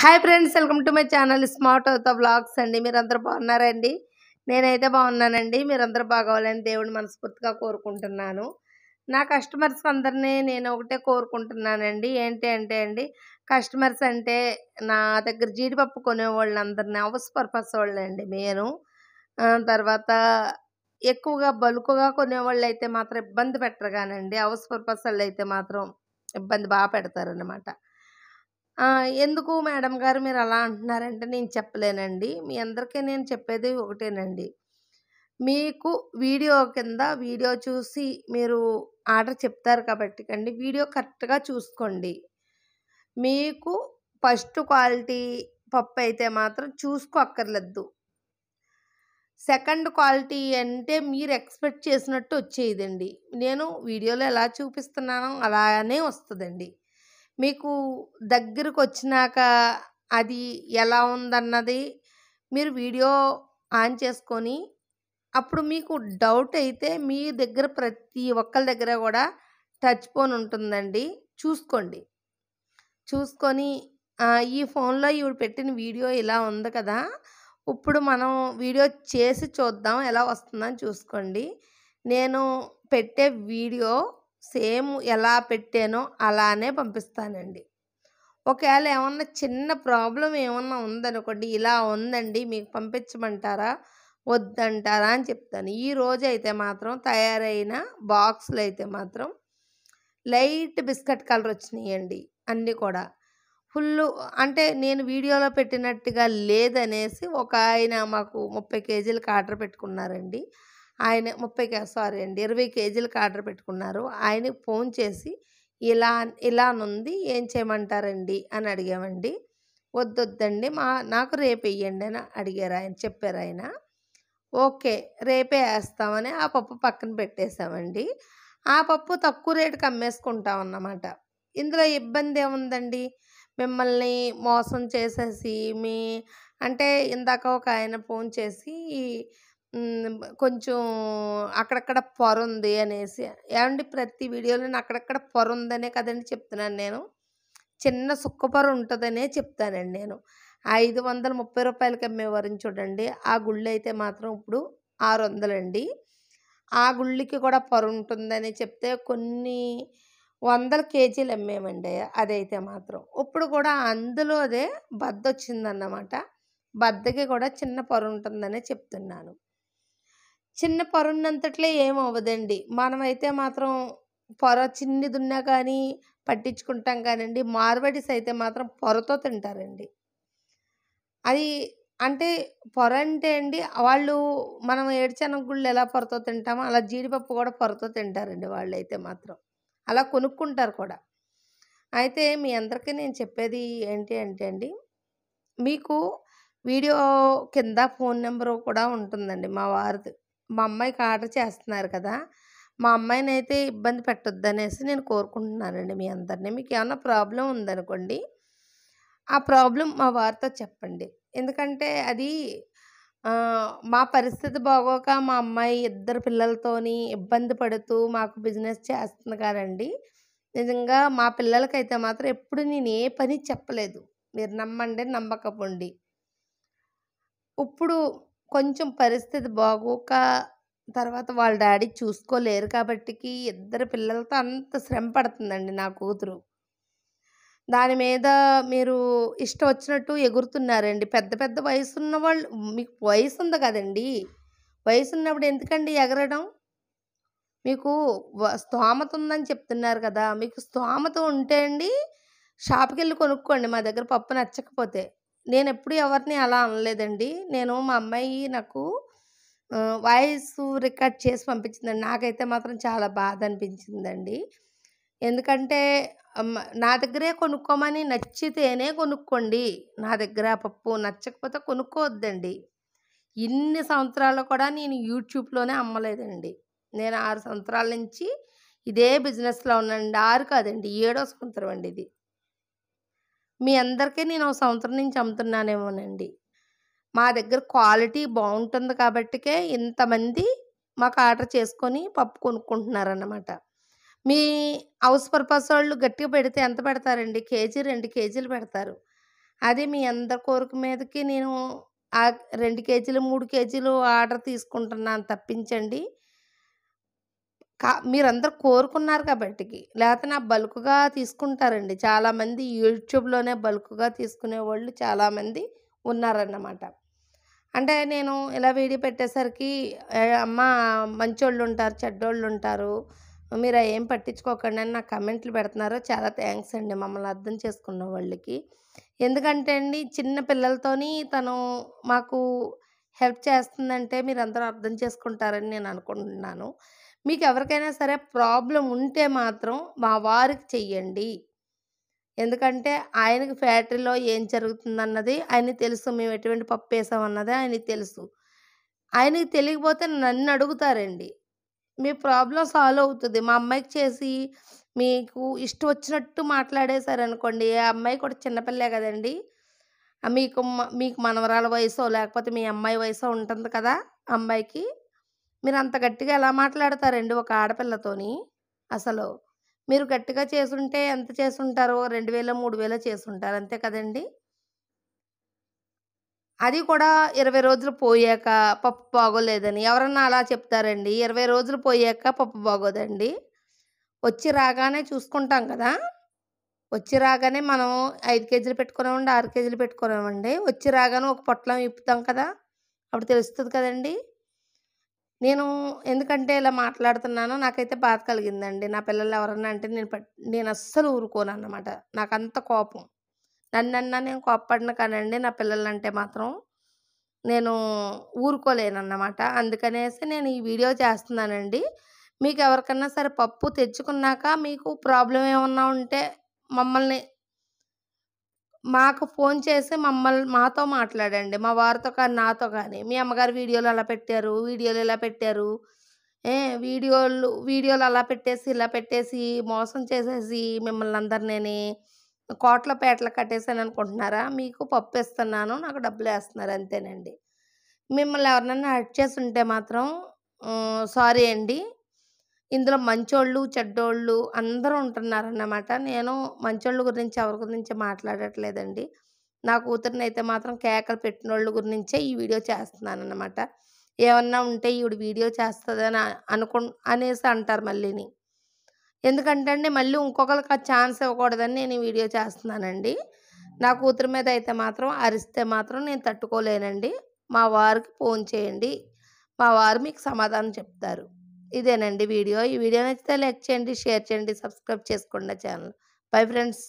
hi friends welcome to my channel smart అవుతా vlogs అండి మీరందరూ బాగున్నారండి నేనైతే బాగున్నానండి మీరందరూ బాగోవాలని దేవుని మనస్ఫూర్తిగా కోరుకుంటున్నాను నా కస్టమర్స్ అందరినీ నేను ఒకటే కోరుకుంటున్నానండి ఏంటి అంటే అండి కస్టమర్స్ అంటే నా దగ్గర జీడిపప్పు కొనేవాళ్ళు అందరినీ హౌస్ పర్పస్ వాళ్ళండి నేను తర్వాత ఎక్కువగా బలుకుగా కొనేవాళ్ళు అయితే మాత్రం ఇబ్బంది పెట్టరు కానండి హౌస్ పర్పస్ వాళ్ళు అయితే మాత్రం ఇబ్బంది బాగా పెడతారనమాట ఎందుకు మేడం గారు మీరు అలా అంటున్నారంటే నేను చెప్పలేనండి మీ అందరికీ నేను చెప్పేది ఒకటేనండి మీకు వీడియో కింద వీడియో చూసి మీరు ఆర్డర్ చెప్తారు కాబట్టి కండి వీడియో కరెక్ట్గా చూసుకోండి మీకు ఫస్ట్ క్వాలిటీ పప్పు అయితే మాత్రం చూసుకో అక్కర్లేదు సెకండ్ క్వాలిటీ అంటే మీరు ఎక్స్పెక్ట్ చేసినట్టు వచ్చేదండి నేను వీడియోలో ఎలా చూపిస్తున్నానో అలానే వస్తుందండి మీకు దగ్గరకు వచ్చినాక అది ఎలా ఉందన్నది మీరు వీడియో ఆన్ చేసుకొని అప్పుడు మీకు డౌట్ అయితే మీ దగ్గర ప్రతి ఒక్కరి దగ్గర కూడా టచ్ ఫోన్ ఉంటుందండి చూసుకోండి చూసుకొని ఈ ఫోన్లో ఇవి పెట్టిన వీడియో ఇలా ఉంది కదా ఇప్పుడు మనం వీడియో చేసి చూద్దాం ఎలా వస్తుందని చూసుకోండి నేను పెట్టే వీడియో సేమ్ ఎలా పెట్టానో అలానే పంపిస్తానండి ఒకవేళ ఏమన్నా చిన్న ప్రాబ్లం ఏమన్నా ఉందనుకోండి ఇలా ఉందండి మీకు పంపించమంటారా వద్దంటారా అని చెప్తాను ఈ రోజు అయితే మాత్రం తయారైన బాక్స్లు అయితే మాత్రం లైట్ బిస్కెట్ కలర్ వచ్చినాయండి అన్నీ కూడా ఫుల్ అంటే నేను వీడియోలో పెట్టినట్టుగా లేదనేసి ఒక ఆయన మాకు ముప్పై కేజీలకు ఆర్డర్ పెట్టుకున్నారండి ఆయన ముప్పై కే సారీ అండి ఇరవై కేజీలకు ఆర్డర్ పెట్టుకున్నారు ఆయనకి ఫోన్ చేసి ఇలా ఇలానుంది ఏం చేయమంటారండి అని అడిగామండి వద్దొద్దండి మా నాకు రేపు ఇవ్వండి అని అడిగారు ఆయన చెప్పారు ఆయన ఓకే రేపే వేస్తామని ఆ పప్పు పక్కన పెట్టేశామండి ఆ పప్పు తక్కువ రేటుకి అమ్మేసుకుంటాం అన్నమాట ఇందులో ఇబ్బంది ఏముందండి మిమ్మల్ని మోసం చేసేసి మీ అంటే ఇందాక ఒక ఆయన ఫోన్ చేసి కొంచెం అక్కడక్కడ పొర ఉంది అనేసి ఏమండి ప్రతి వీడియోలో అక్కడక్కడ పొర ఉందనే కదండి చెప్తున్నాను నేను చిన్న సుక్క పొర ఉంటుందనే చెప్తానండి నేను ఐదు వందల ముప్పై రూపాయలకి అమ్మేవారని చూడండి ఆ గుళ్ళు అయితే మాత్రం ఇప్పుడు ఆరు వందలండి ఆ గుళ్ళకి కూడా పొర ఉంటుందని చెప్తే కొన్ని వందల కేజీలు అమ్మేమండి అదైతే మాత్రం ఇప్పుడు కూడా అందులో అదే బద్ద వచ్చిందన్నమాట బద్దకి కూడా చిన్న పొర ఉంటుందనే చెప్తున్నాను చిన్న పొరన్నంతట్లో ఏమవ్వదండి మనమైతే మాత్రం పొర దున్నా కానీ పట్టించుకుంటాం కానండి మార్వడిస్ అయితే మాత్రం పొరతో తింటారండి అది అంటే పొర అంటే అండి వాళ్ళు మనం ఏడ్చనం గుళ్ళు ఎలా పొరతో తింటామో అలా జీడిపప్పు కూడా పొరతో తింటారండి వాళ్ళు అయితే మాత్రం అలా కొనుక్కుంటారు కూడా అయితే మీ అందరికీ నేను చెప్పేది ఏంటి అంటే అండి మీకు వీడియో కింద ఫోన్ నెంబరు కూడా ఉంటుందండి మా వారిది మా అమ్మాయికి ఆర్డర్ చేస్తున్నారు కదా మా అమ్మాయిని అయితే ఇబ్బంది పెట్టొద్దనేసి నేను కోరుకుంటున్నానండి మీ అందరినీ మీకు ఏమైనా ప్రాబ్లం ఉందనుకోండి ఆ ప్రాబ్లం మా వారితో చెప్పండి ఎందుకంటే అది మా పరిస్థితి బాగోక మా అమ్మాయి ఇద్దరు పిల్లలతోని ఇబ్బంది పడుతూ మాకు బిజినెస్ చేస్తుంది కాదండి నిజంగా మా పిల్లలకైతే మాత్రం ఎప్పుడు నేను ఏ పని చెప్పలేదు మీరు నమ్మండి నమ్మకపోండి ఇప్పుడు కొంచెం పరిస్థితి బాగోక తర్వాత వాళ్ళ డాడీ చూసుకోలేరు కాబట్టికి ఇద్దరు పిల్లలతో అంత శ్రమ పడుతుందండి నా కూతురు దాని మీద మీరు ఇష్టం వచ్చినట్టు ఎగురుతున్నారండి పెద్ద పెద్ద వయసు ఉన్న వాళ్ళు మీకు వయసు ఉంది కదండి వయసు ఉన్నప్పుడు ఎందుకండి ఎగరడం మీకు స్తోమత ఉందని చెప్తున్నారు కదా మీకు స్తోమత ఉంటే అండి షాప్కి వెళ్ళి కొనుక్కోండి మా దగ్గర పప్పు నచ్చకపోతే నేను ఎప్పుడు ఎవరిని అలా అనలేదండి నేను మా అమ్మాయి నాకు వాయిస్ రికార్డ్ చేసి పంపించిందండి నాకైతే మాత్రం చాలా బాధ అనిపించిందండి ఎందుకంటే నా దగ్గరే కొనుక్కోమని నచ్చితేనే కొనుక్కోండి నా దగ్గర పప్పు నచ్చకపోతే కొనుక్కోవద్దండి ఇన్ని సంవత్సరాలు కూడా నేను యూట్యూబ్లోనే అమ్మలేదండి నేను ఆరు సంవత్సరాల నుంచి ఇదే బిజినెస్లో ఉన్నాండి ఆరు కాదండి ఏడో సంవత్సరం అండి ఇది మీ అందరికీ నేను ఒక సంవత్సరం నుంచి అమ్ముతున్నానేమోనండి మా దగ్గర క్వాలిటీ బాగుంటుంది కాబట్టికే ఇంతమంది మాకు ఆర్డర్ చేసుకొని పప్పు కొనుక్కుంటున్నారన్నమాట మీ హౌస్ పర్పస్ వాళ్ళు గట్టిగా పెడితే ఎంత పెడతారండి కేజీ రెండు కేజీలు పెడతారు అది మీ అందరి కోరిక మీదకి నేను రెండు కేజీలు మూడు కేజీలు ఆర్డర్ తీసుకుంటున్నాను తప్పించండి కా మీరందరూ కోరుకున్నారు కాబట్టి లేకపోతే నా బల్క్గా తీసుకుంటారండి చాలామంది యూట్యూబ్లోనే బల్క్గా తీసుకునే వాళ్ళు చాలామంది ఉన్నారన్నమాట అంటే నేను ఇలా వీడియో పెట్టేసరికి అమ్మ మంచోళ్ళు ఉంటారు చెడ్డోళ్ళు ఉంటారు మీరు ఏం పట్టించుకోకండి అని నాకు కమెంట్లు పెడుతున్నారు చాలా థ్యాంక్స్ అండి మమ్మల్ని అర్థం చేసుకున్న వాళ్ళకి ఎందుకంటే అండి చిన్న పిల్లలతోని తను మాకు హెల్ప్ చేస్తుందంటే మీరు అందరూ అర్థం చేసుకుంటారని నేను అనుకుంటున్నాను మీకు ఎవరికైనా సరే ప్రాబ్లం ఉంటే మాత్రం మా వారికి చెయ్యండి ఎందుకంటే ఆయనకి ఫ్యాక్టరీలో ఏం జరుగుతుందన్నది ఆయనకి తెలుసు మేము ఎటువంటి పప్పు వేసామన్నది ఆయనకి తెలుసు ఆయనకి తెలియకపోతే నన్ను అడుగుతారండి మీ ప్రాబ్లం సాల్వ్ అవుతుంది మా అమ్మాయికి చేసి మీకు ఇష్టం వచ్చినట్టు మాట్లాడేశారనుకోండి ఏ అమ్మాయి కూడా చిన్నపిల్లే కదండి మీకు మీకు మనవరాల వయసు లేకపోతే మీ అమ్మాయి వయసు ఉంటుంది కదా అమ్మాయికి మీరు అంత గట్టిగా ఎలా మాట్లాడతారండి ఒక ఆడపిల్లతోని అసలు మీరు గట్టిగా చేసుంటే ఎంత చేసుంటారో రెండు వేల మూడు వేల చేసుంటారు అంతే కదండి అది కూడా ఇరవై రోజులు పోయాక పప్పు బాగోలేదని ఎవరన్నా అలా చెప్తారండి ఇరవై రోజులు పోయాక పప్పు బాగోదండి వచ్చి రాగానే చూసుకుంటాం కదా వచ్చి రాగానే మనం ఐదు కేజీలు పెట్టుకునేవండి ఆరు కేజీలు పెట్టుకునేవండి వచ్చి రాగానే ఒక పొట్లం ఇప్పుతాం కదా అప్పుడు తెలుస్తుంది కదండి నేను ఎందుకంటే ఇలా మాట్లాడుతున్నానో నాకైతే బాధ కలిగిందండి నా పిల్లలు ఎవరన్నా అంటే నేను నేను అస్సలు ఊరుకోను అన్నమాట నాకు అంత కోపం నన్నన్నా నేను కోపడిన కానండి నా పిల్లలంటే మాత్రం నేను ఊరుకోలేనన్నమాట అందుకనేసి నేను ఈ వీడియో చేస్తున్నానండి మీకు ఎవరికన్నా సరే పప్పు తెచ్చుకున్నాక మీకు ప్రాబ్లం ఏమన్నా ఉంటే మమ్మల్ని మాకు ఫోన్ చేసి మమ్మల్ని మాతో మాట్లాడండి మా వారితో కానీ నాతో కానీ మీ అమ్మగారు వీడియోలు అలా పెట్టారు వీడియోలు ఇలా పెట్టారు ఏ వీడియోలు వీడియోలు అలా పెట్టేసి ఇలా పెట్టేసి మోసం చేసేసి మిమ్మల్ని అందరినీ కోట్ల పేటలు కట్టేసాను అనుకుంటున్నారా మీకు పప్పు ఇస్తున్నాను నాకు డబ్బులు వేస్తున్నారు అంతేనండి మిమ్మల్ని ఎవరినైనా హర్ట్ చేసి ఉంటే మాత్రం సారీ అండి ఇందులో మంచోళ్ళు చెడ్డోళ్ళు అందరూ ఉంటున్నారన్నమాట నేను మంచోళ్ళ గురించి ఎవరి గురించి మాట్లాడట్లేదండి నా కూతురిని అయితే మాత్రం కేకలు పెట్టిన వాళ్ళ గురించే ఈ వీడియో చేస్తున్నాను అనమాట ఏమన్నా ఉంటే ఈవిడ వీడియో చేస్తుందని అనుకు అనేసి అంటారు మళ్ళీని ఎందుకంటే అండి మళ్ళీ ఇంకొకరికి ఆ ఛాన్స్ ఇవ్వకూడదని నేను ఈ వీడియో చేస్తున్నానండి నా కూతురు మీద అయితే మాత్రం అరిస్తే మాత్రం నేను తట్టుకోలేనండి మా వారికి ఫోన్ చేయండి మా వారు మీకు సమాధానం చెప్తారు ఇదేనండి వీడియో ఈ వీడియో నచ్చితే లైక్ చేయండి షేర్ చేయండి సబ్స్క్రైబ్ చేసుకోండి ఛానల్ బై ఫ్రెండ్స్